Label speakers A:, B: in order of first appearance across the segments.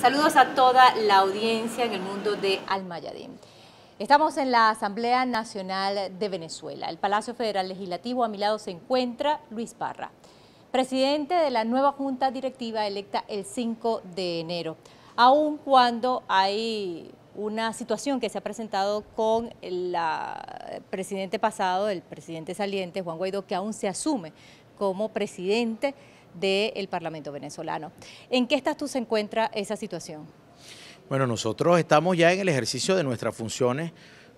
A: Saludos a toda la audiencia en el mundo de Almayadín. Estamos en la Asamblea Nacional de Venezuela, el Palacio Federal Legislativo. A mi lado se encuentra Luis Parra, presidente de la nueva Junta Directiva electa el 5 de enero. Aun cuando hay una situación que se ha presentado con el presidente pasado, el presidente saliente, Juan Guaidó, que aún se asume como presidente del Parlamento venezolano. ¿En qué estatus se encuentra esa situación?
B: Bueno, nosotros estamos ya en el ejercicio de nuestras funciones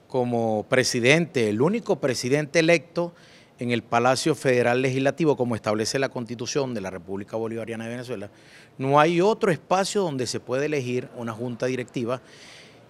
B: como presidente, el único presidente electo en el Palacio Federal Legislativo, como establece la Constitución de la República Bolivariana de Venezuela, no hay otro espacio donde se puede elegir una junta directiva.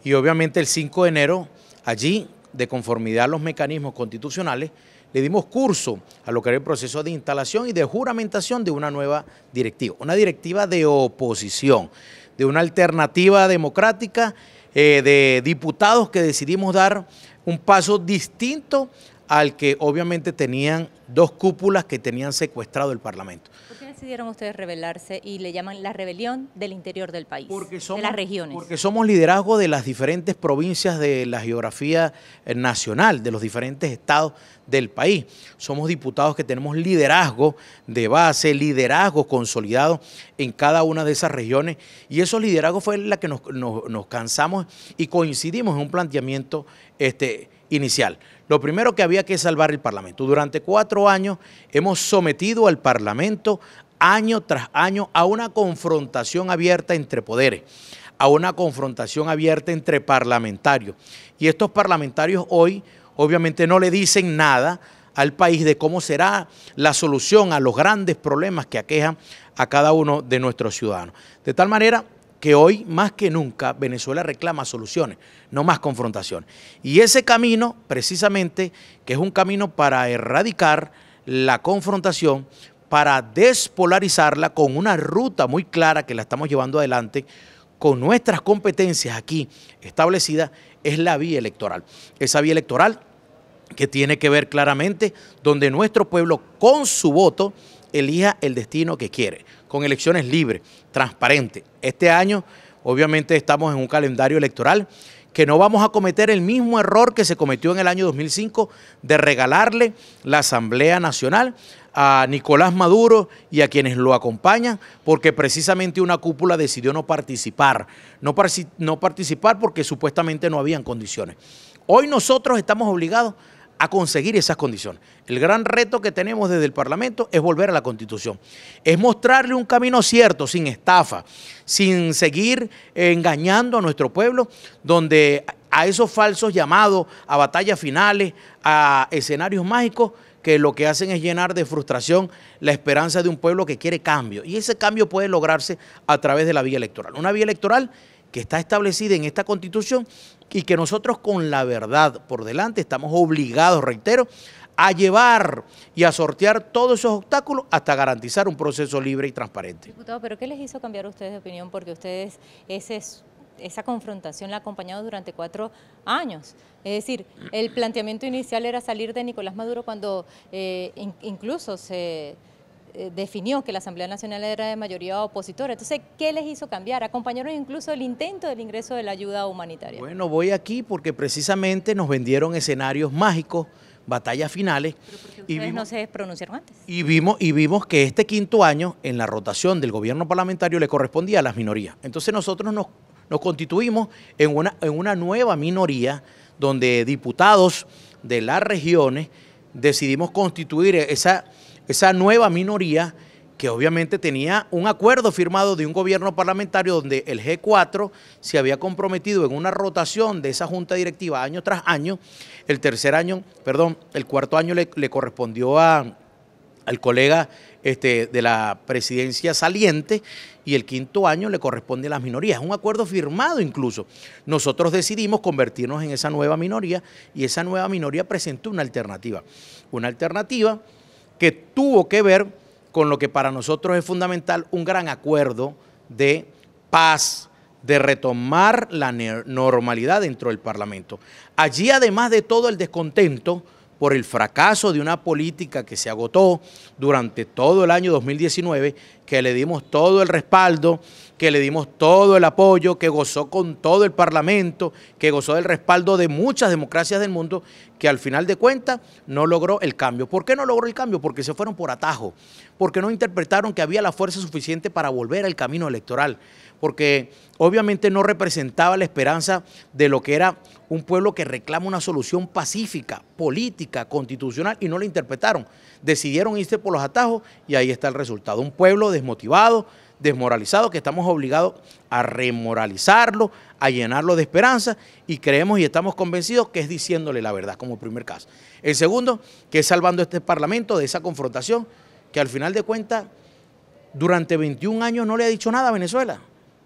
B: Y obviamente el 5 de enero, allí, de conformidad a los mecanismos constitucionales, le dimos curso a lo que era el proceso de instalación y de juramentación de una nueva directiva, una directiva de oposición, de una alternativa democrática eh, de diputados que decidimos dar un paso distinto al que obviamente tenían dos cúpulas que tenían secuestrado el Parlamento.
A: ¿Por qué decidieron ustedes rebelarse y le llaman la rebelión del interior del país, porque somos, de las regiones? Porque
B: somos liderazgo de las diferentes provincias de la geografía eh, nacional, de los diferentes estados del país. Somos diputados que tenemos liderazgo de base, liderazgo consolidado en cada una de esas regiones y esos liderazgos fue la que nos cansamos y coincidimos en un planteamiento este, inicial. Lo primero que había que salvar el Parlamento. Durante cuatro años hemos sometido al Parlamento año tras año a una confrontación abierta entre poderes, a una confrontación abierta entre parlamentarios. Y estos parlamentarios hoy obviamente no le dicen nada al país de cómo será la solución a los grandes problemas que aquejan a cada uno de nuestros ciudadanos. De tal manera que hoy más que nunca Venezuela reclama soluciones, no más confrontación. Y ese camino, precisamente, que es un camino para erradicar la confrontación, para despolarizarla con una ruta muy clara que la estamos llevando adelante con nuestras competencias aquí establecidas, es la vía electoral. Esa vía electoral que tiene que ver claramente donde nuestro pueblo con su voto elija el destino que quiere, con elecciones libres, transparentes. Este año, obviamente, estamos en un calendario electoral que no vamos a cometer el mismo error que se cometió en el año 2005 de regalarle la Asamblea Nacional a Nicolás Maduro y a quienes lo acompañan, porque precisamente una cúpula decidió no participar, no, no participar porque supuestamente no habían condiciones. Hoy nosotros estamos obligados a conseguir esas condiciones. El gran reto que tenemos desde el Parlamento es volver a la Constitución, es mostrarle un camino cierto, sin estafa, sin seguir engañando a nuestro pueblo, donde a esos falsos llamados, a batallas finales, a escenarios mágicos, que lo que hacen es llenar de frustración la esperanza de un pueblo que quiere cambio. Y ese cambio puede lograrse a través de la vía electoral. Una vía electoral que está establecida en esta constitución y que nosotros con la verdad por delante estamos obligados, reitero, a llevar y a sortear todos esos obstáculos hasta garantizar un proceso libre y transparente.
A: Diputado, ¿pero qué les hizo cambiar ustedes de opinión? Porque ustedes esa confrontación la ha acompañado durante cuatro años. Es decir, el planteamiento inicial era salir de Nicolás Maduro cuando eh, incluso se eh, definió que la Asamblea Nacional era de mayoría opositora. Entonces, ¿qué les hizo cambiar? Acompañaron incluso el intento del ingreso de la ayuda humanitaria.
B: Bueno, voy aquí porque precisamente nos vendieron escenarios mágicos, batallas finales. Pero y vimos, no
A: se pronunciaron
B: antes. Y vimos, y vimos que este quinto año, en la rotación del gobierno parlamentario, le correspondía a las minorías. Entonces nosotros nos, nos constituimos en una, en una nueva minoría donde diputados de las regiones decidimos constituir esa esa nueva minoría que obviamente tenía un acuerdo firmado de un gobierno parlamentario donde el G4 se había comprometido en una rotación de esa junta directiva año tras año. El tercer año, perdón, el cuarto año le, correspondió a, al colega este, de la presidencia saliente y el quinto año le corresponde a las minorías. Es un acuerdo firmado incluso. Nosotros decidimos convertirnos en esa nueva minoría y esa nueva minoría presentó una alternativa. Una alternativa que tuvo que ver con lo que para nosotros es fundamental, un gran acuerdo de paz, de retomar la normalidad dentro del Parlamento. Allí, además de todo el descontento por el fracaso de una política que se agotó durante todo el año 2019, que le dimos todo el respaldo, que le dimos todo el apoyo, que gozó con todo el Parlamento, que gozó del respaldo de muchas democracias del mundo, que al final de cuentas no logró el cambio. ¿Por qué no logró el cambio? Porque se fueron por atajo, porque no interpretaron que había la fuerza suficiente para volver al camino electoral, porque obviamente no representaba la esperanza de lo que era un pueblo que reclama una solución pacífica, política, constitucional, y no la interpretaron. Decidieron irse por los atajos y ahí está el resultado. Un pueblo desmotivado, desmoralizado, que estamos obligados a remoralizarlo, a llenarlo de esperanza y creemos y estamos convencidos que es diciéndole la verdad como primer caso. El segundo, que es salvando este Parlamento de esa confrontación que al final de cuentas durante 21 años no le ha dicho nada a Venezuela.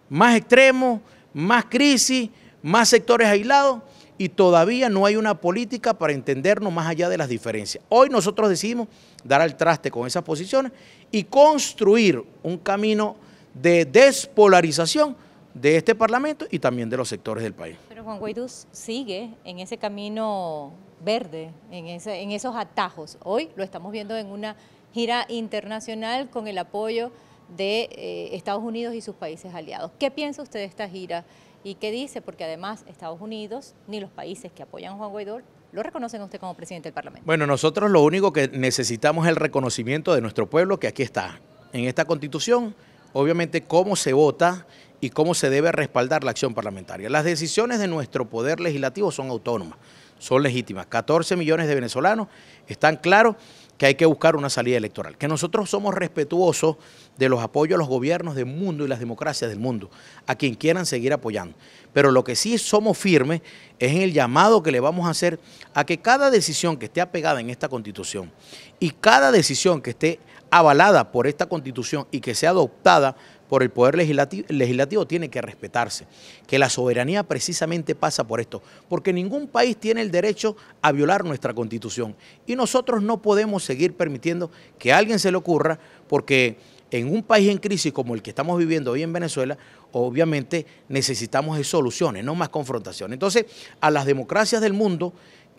B: Más extremos, más crisis, más sectores aislados y todavía no hay una política para entendernos más allá de las diferencias. Hoy nosotros decidimos dar al traste con esas posiciones y construir un camino de despolarización de este Parlamento y también de los sectores del país.
A: Pero Juan Guaidó sigue en ese camino verde, en, esos atajos. Hoy lo estamos viendo en una gira internacional con el apoyo de eh, Estados Unidos y sus países aliados. ¿Qué piensa usted de esta gira y qué dice? Porque además Estados Unidos ni los países que apoyan a Juan Guaidó lo reconocen a usted como presidente del Parlamento.
B: Bueno, nosotros lo único que necesitamos es el reconocimiento de nuestro pueblo que aquí está, en esta constitución obviamente cómo se vota y cómo se debe respaldar la acción parlamentaria. Las decisiones de nuestro poder legislativo son autónomas, son legítimas. 14 millones de venezolanos están claros que hay que buscar una salida electoral, que nosotros somos respetuosos de los apoyos a los gobiernos del mundo y las democracias del mundo, a quien quieran seguir apoyando. Pero lo que sí somos firmes es en el llamado que le vamos a hacer a que cada decisión que esté apegada en esta constitución y cada decisión que esté avalada por esta constitución y que sea adoptada por el Poder legislativo, tiene que respetarse, que la soberanía precisamente pasa por esto, porque ningún país tiene el derecho a violar nuestra constitución y nosotros no podemos seguir permitiendo que a alguien se le ocurra, porque en un país en crisis como el que estamos viviendo hoy en Venezuela, obviamente necesitamos soluciones, no más confrontaciones. Entonces, a las democracias del mundo,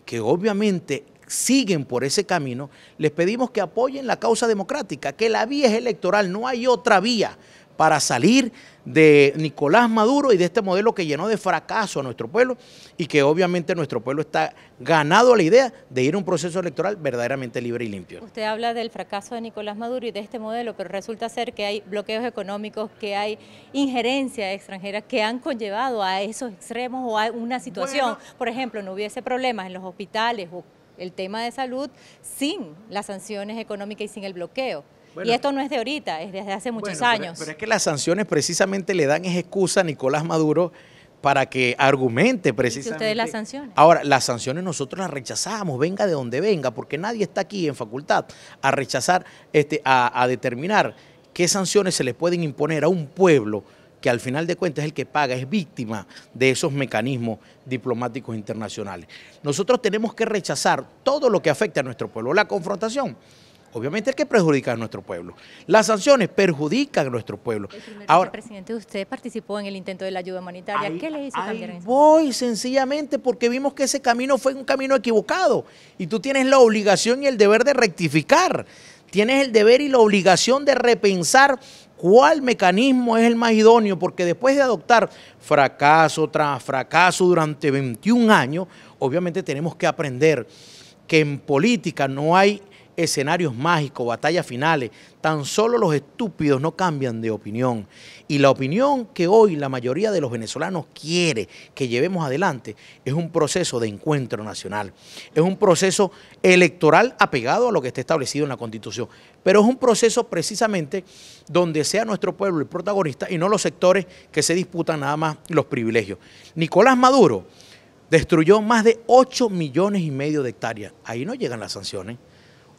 B: que obviamente siguen por ese camino, les pedimos que apoyen la causa democrática, que la vía es electoral, no hay otra vía para salir de Nicolás Maduro y de este modelo que llenó de fracaso a nuestro pueblo y que obviamente nuestro pueblo está ganado a la idea de ir a un proceso electoral verdaderamente libre y limpio.
A: Usted habla del fracaso de Nicolás Maduro y de este modelo, pero resulta ser que hay bloqueos económicos, que hay injerencia extranjera que han conllevado a esos extremos o a una situación. Por ejemplo, no hubiese problemas en los hospitales o el tema de salud sin las sanciones económicas y sin el bloqueo. y esto no es de ahorita, es desde hace muchos años. Pero, es que las
B: sanciones precisamente le dan excusa a Nicolás Maduro para que argumente precisamente. ustedes las sanciones. Ahora, las sanciones nosotros las rechazamos, venga de donde venga, porque nadie está aquí en facultad a rechazar, este, a, a determinar qué sanciones se le pueden imponer a un pueblo al final de cuentas es el que paga, es víctima de esos mecanismos diplomáticos internacionales. Nosotros tenemos que rechazar todo lo que afecta a nuestro pueblo, la confrontación. Obviamente es que perjudica a nuestro pueblo. Las sanciones perjudican a nuestro pueblo. Ahora,
A: presidente, usted participó en el intento de la ayuda humanitaria. ¿Qué le hizo también
B: Voy sencillamente porque vimos que ese camino fue un camino equivocado y tú tienes la obligación y el deber de rectificar. Tienes el deber y la obligación de repensar cuál mecanismo es el más idóneo, porque después de adoptar fracaso tras fracaso durante 21 años, obviamente tenemos que aprender que en política no hay escenarios mágicos, batallas finales. Tan solo los estúpidos no cambian de opinión. Y la opinión que hoy la mayoría de los venezolanos quiere que llevemos adelante es un proceso de encuentro nacional. Es un proceso electoral apegado a lo que está establecido en la Constitución. Pero es un proceso precisamente donde sea nuestro pueblo el protagonista y no los sectores que se disputan nada más los privilegios. Nicolás Maduro destruyó más de 8 millones y medio de hectáreas. Ahí no llegan las sanciones.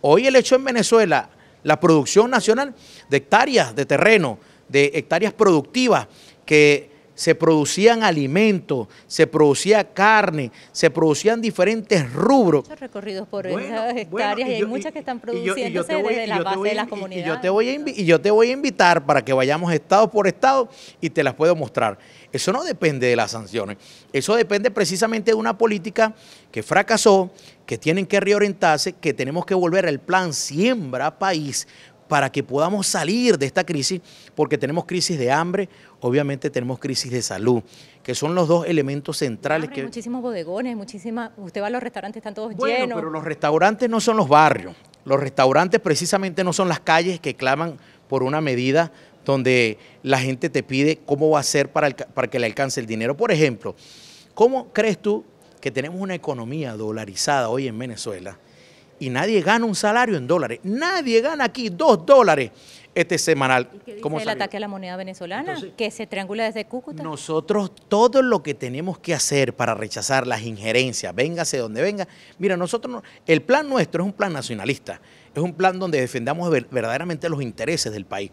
B: Hoy el hecho en Venezuela, la producción nacional de hectáreas de terreno, de hectáreas productivas que se producían alimentos, se producía carne, se producían diferentes rubros.
A: Muchos recorridos por hectáreas y, hay muchas que están produciéndose desde la base de las
B: comunidades. te y yo te voy a invitar para que vayamos estado por estado y te las puedo mostrar. Eso no depende de las sanciones, eso depende precisamente de una política que fracasó, que tienen que reorientarse, que tenemos que volver al plan siembra país para que podamos salir de esta crisis, porque tenemos crisis de hambre, obviamente tenemos crisis de salud, que son los dos elementos centrales. que... Muchísimos
A: bodegones, muchísimas... Usted va a los restaurantes, están todos llenos. pero los
B: restaurantes no son los barrios. Los restaurantes precisamente no son las calles que claman por una medida donde la gente te pide cómo va a ser para, para que le alcance el dinero. Por ejemplo, ¿cómo crees tú que tenemos una economía dolarizada hoy en Venezuela? y nadie gana un salario en dólares. Nadie gana aquí dos dólares este semanal. ¿Y el ataque
A: a la moneda venezolana que se triangula desde Cúcuta?
B: Nosotros todo lo que tenemos que hacer para rechazar las injerencias, véngase donde venga. Mira, nosotros el plan nuestro es un plan nacionalista, es un plan donde defendamos verdaderamente los intereses del país.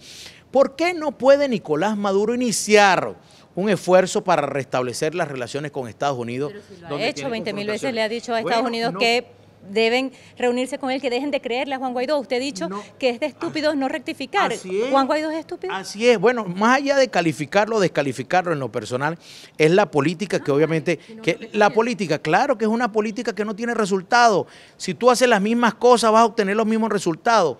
B: ¿Por qué no puede Nicolás Maduro iniciar? un esfuerzo para restablecer las relaciones con Estados Unidos. Pero ha hecho, 20 mil veces
A: le ha dicho a Estados Unidos que deben reunirse con él, que dejen de creerle a Juan Guaidó. Usted ha dicho que es de estúpidos no rectificar. Juan
B: Guaidó es estúpido. Así es. Bueno, más allá de calificarlo o descalificarlo en lo personal, es la política que ah, obviamente, que, la política, claro que es una política que no tiene resultado. Si tú haces las mismas cosas, vas a obtener los mismos resultados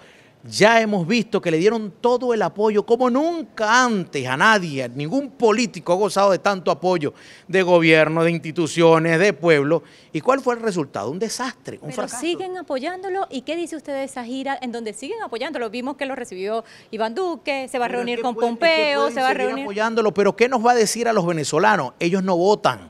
B: ya hemos visto que le dieron todo el apoyo, como nunca antes a nadie, ningún político ha gozado de tanto apoyo de gobierno, de instituciones, de pueblo. ¿Y cuál fue el resultado? Un desastre, un Pero
A: siguen apoyándolo. ¿Y qué dice usted de esa gira en donde siguen apoyándolo? Vimos que lo recibió Iván Duque, se va a reunir con Pompeo, se va a reunir...
B: apoyándolo, pero ¿qué nos va a decir a los venezolanos? Ellos no votan.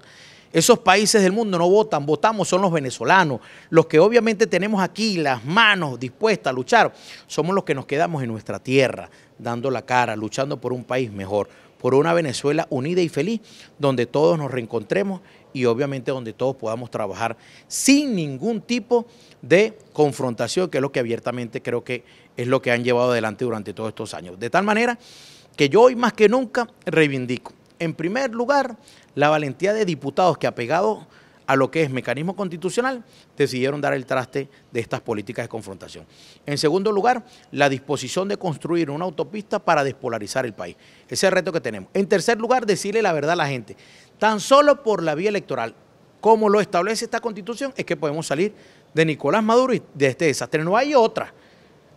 B: Esos países del mundo no votan, votamos son los venezolanos. Los que obviamente tenemos aquí las manos dispuestas a luchar, somos los que nos quedamos en nuestra tierra, dando la cara, luchando por un país mejor, por una Venezuela unida y feliz, donde todos nos reencontremos y obviamente donde todos podamos trabajar sin ningún tipo de confrontación, que es lo que abiertamente creo que es lo que han llevado adelante durante todos estos años. De tal manera que yo hoy más que nunca reivindico en primer lugar, la valentía de diputados que apegados a lo que es mecanismo constitucional, decidieron dar el traste de estas políticas de confrontación. En segundo lugar, la disposición de construir una autopista para despolarizar el país. Ese es el reto que tenemos. En tercer lugar, decirle la verdad a la gente. Tan solo por la vía electoral, como lo establece esta constitución, es que podemos salir de Nicolás Maduro y de este desastre. No hay otra.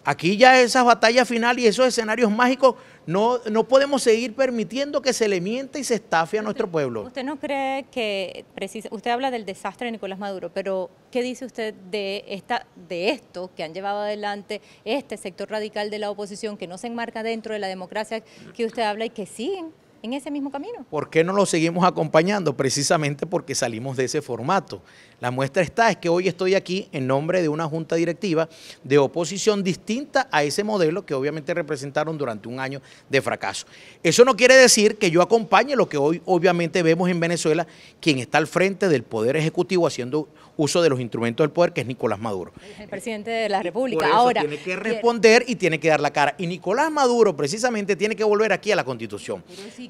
B: Aquí ya esas batallas final y esos escenarios mágicos no, no podemos seguir permitiendo que se le miente y se estafe a nuestro pueblo. ¿Usted
A: no cree que, precisa, usted habla del desastre de Nicolás Maduro, pero ¿qué dice usted de, esta, de esto que han llevado adelante este sector radical de la oposición que no se enmarca dentro de la democracia que usted habla y que siguen en ese mismo camino.
B: ¿Por qué no lo seguimos acompañando? Precisamente porque salimos de ese formato. La muestra está, es que hoy estoy aquí en nombre de una junta directiva de oposición distinta a ese modelo que obviamente representaron durante un año de fracaso. Eso no quiere decir que yo acompañe lo que hoy obviamente vemos en Venezuela, quien está al frente del Poder Ejecutivo haciendo uso de los instrumentos del poder, que es Nicolás Maduro.
A: El presidente de la República. Ahora tiene
B: que responder y tiene que dar la cara. Y Nicolás Maduro precisamente tiene que volver aquí a la Constitución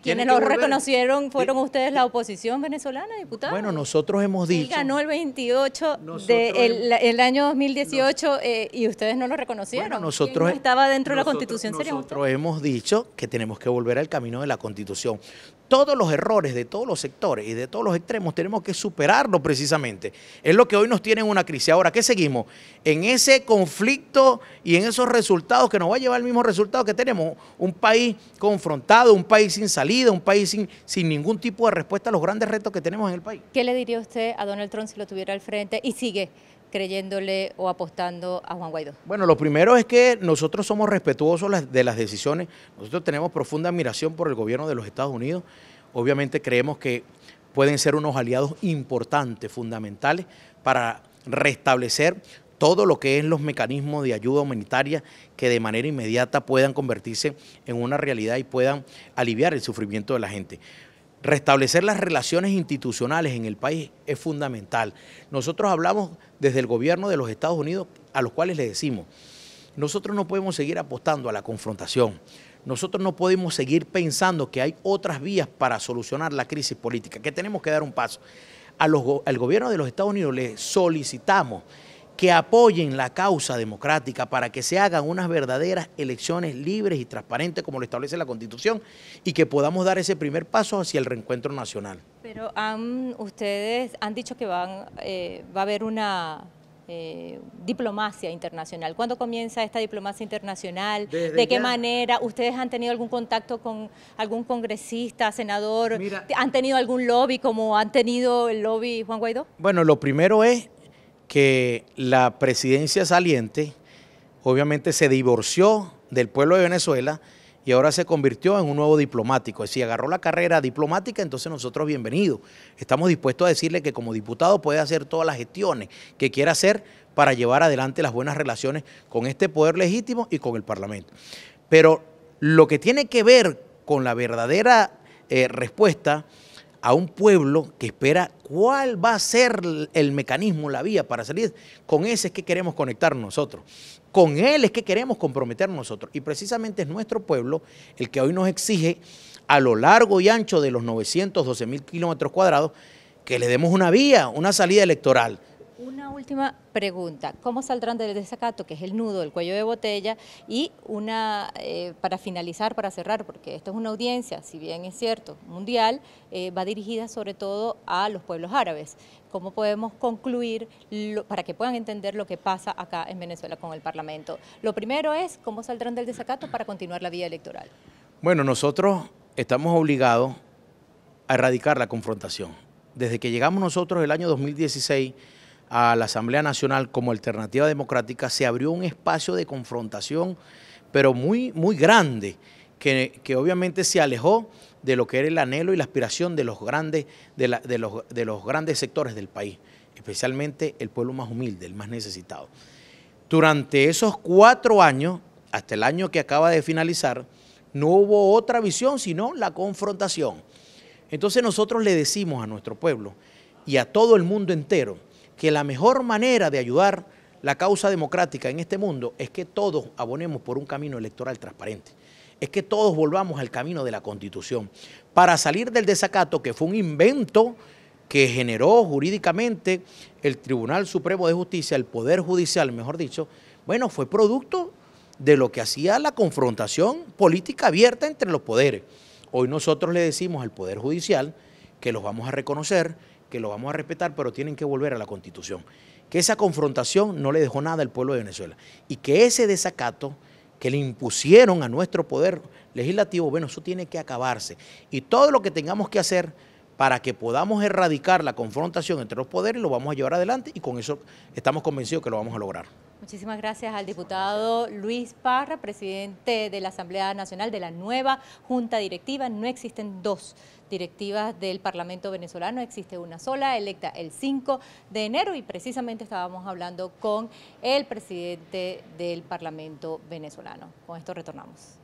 A: quienes lo reconocieron fueron ustedes la oposición venezolana, diputado. Bueno,
B: nosotros hemos dicho. Él
A: ganó el 28 del de el, año 2018 eh, y ustedes no lo reconocieron. nosotros estaba dentro de la Constitución. Nosotros,
B: nosotros hemos dicho que tenemos que volver al camino de la Constitución. Todos los errores de todos los sectores y de todos los extremos tenemos que superarlo precisamente. Es lo que hoy nos tiene en una crisis. Ahora, ¿qué seguimos? En ese conflicto y en esos resultados que nos va a llevar el mismo resultado que tenemos, un país confrontado, un país sin salida un país sin, sin ningún tipo de respuesta a los grandes retos que tenemos en el país.
A: ¿Qué le diría usted a Donald Trump si lo tuviera al frente y sigue creyéndole o apostando a Juan Guaidó?
B: Bueno, lo primero es que nosotros somos respetuosos de las decisiones. Nosotros tenemos profunda admiración por el gobierno de los Estados Unidos. Obviamente creemos que pueden ser unos aliados importantes, fundamentales, para restablecer todo lo que es los mecanismos de ayuda humanitaria que de manera inmediata puedan convertirse en una realidad y puedan aliviar el sufrimiento de la gente. Restablecer las relaciones institucionales en el país es fundamental. Nosotros hablamos desde el gobierno de los Estados Unidos a los cuales le decimos, nosotros no podemos seguir apostando a la confrontación. Nosotros no podemos seguir pensando que hay otras vías para solucionar la crisis política, que tenemos que dar un paso. al gobierno de los Estados Unidos le solicitamos que apoyen la causa democrática para que se hagan unas verdaderas elecciones libres y transparentes como lo establece la Constitución y que podamos dar ese primer paso hacia el reencuentro nacional.
A: Pero ustedes han dicho que eh, va a haber una eh, diplomacia internacional. ¿Cuándo comienza esta diplomacia internacional? ¿De qué manera? ¿Ustedes han tenido algún contacto con algún congresista, senador? ¿Han tenido algún lobby como han tenido el lobby Juan Guaidó?
B: Bueno, lo primero es que la presidencia saliente obviamente se divorció del pueblo de Venezuela y ahora se convirtió en un nuevo diplomático. Es agarró la carrera diplomática, entonces nosotros bienvenidos. Estamos dispuestos a decirle que como diputado puede hacer todas las gestiones que quiera hacer para llevar adelante las buenas relaciones con este poder legítimo y con el Parlamento. Pero lo que tiene que ver con la verdadera eh, respuesta a un pueblo que espera cuál va a ser el mecanismo, la vía para salir. Con ese es que queremos conectar nosotros. Con él es que queremos comprometer nosotros. Y precisamente es nuestro pueblo el que hoy nos exige a lo largo y ancho de los 912 mil kilómetros cuadrados que le demos una vía, una salida electoral.
A: Una última pregunta. ¿Cómo saldrán del desacato, que es el nudo, el cuello de botella? Y una, eh, para finalizar, para cerrar, porque esto es una audiencia, si bien es cierto, mundial, eh, va dirigida sobre todo a los pueblos árabes. ¿Cómo podemos concluir para que puedan entender lo que pasa acá en Venezuela con el Parlamento? Lo primero es, ¿cómo saldrán del desacato para continuar la vía electoral?
B: Bueno, nosotros estamos obligados a erradicar la confrontación. Desde que llegamos nosotros el año 2016, a la Asamblea Nacional como alternativa democrática, se abrió un espacio de confrontación, pero muy, muy grande, que, obviamente se alejó de lo que era el anhelo y la aspiración de los grandes, los, de los grandes sectores del país, especialmente el pueblo más humilde, el más necesitado. Durante esos cuatro años, hasta el año que acaba de finalizar, no hubo otra visión sino la confrontación. Entonces nosotros le decimos a nuestro pueblo y a todo el mundo entero, que la mejor manera de ayudar la causa democrática en este mundo es que todos abonemos por un camino electoral transparente. Es que todos volvamos al camino de la Constitución para salir del desacato que fue un invento que generó jurídicamente el Tribunal Supremo de Justicia, el Poder Judicial, mejor dicho, bueno, fue producto de lo que hacía la confrontación política abierta entre los poderes. Hoy nosotros le decimos al Poder Judicial que los vamos a reconocer, que lo vamos a respetar, pero tienen que volver a la constitución. Que esa confrontación no le dejó nada al pueblo de Venezuela y que ese desacato que le impusieron a nuestro poder legislativo, bueno, eso tiene que acabarse. Y todo lo que tengamos que hacer para que podamos erradicar la confrontación entre los poderes, lo vamos a llevar adelante y con eso estamos convencidos que lo vamos a lograr.
A: Muchísimas gracias al diputado Luis Parra, presidente de la Asamblea Nacional de la nueva Junta Directiva. No existen dos directivas del Parlamento venezolano, existe una sola, electa el 5 de enero y precisamente estábamos hablando con el presidente del Parlamento venezolano.
B: Con esto retornamos.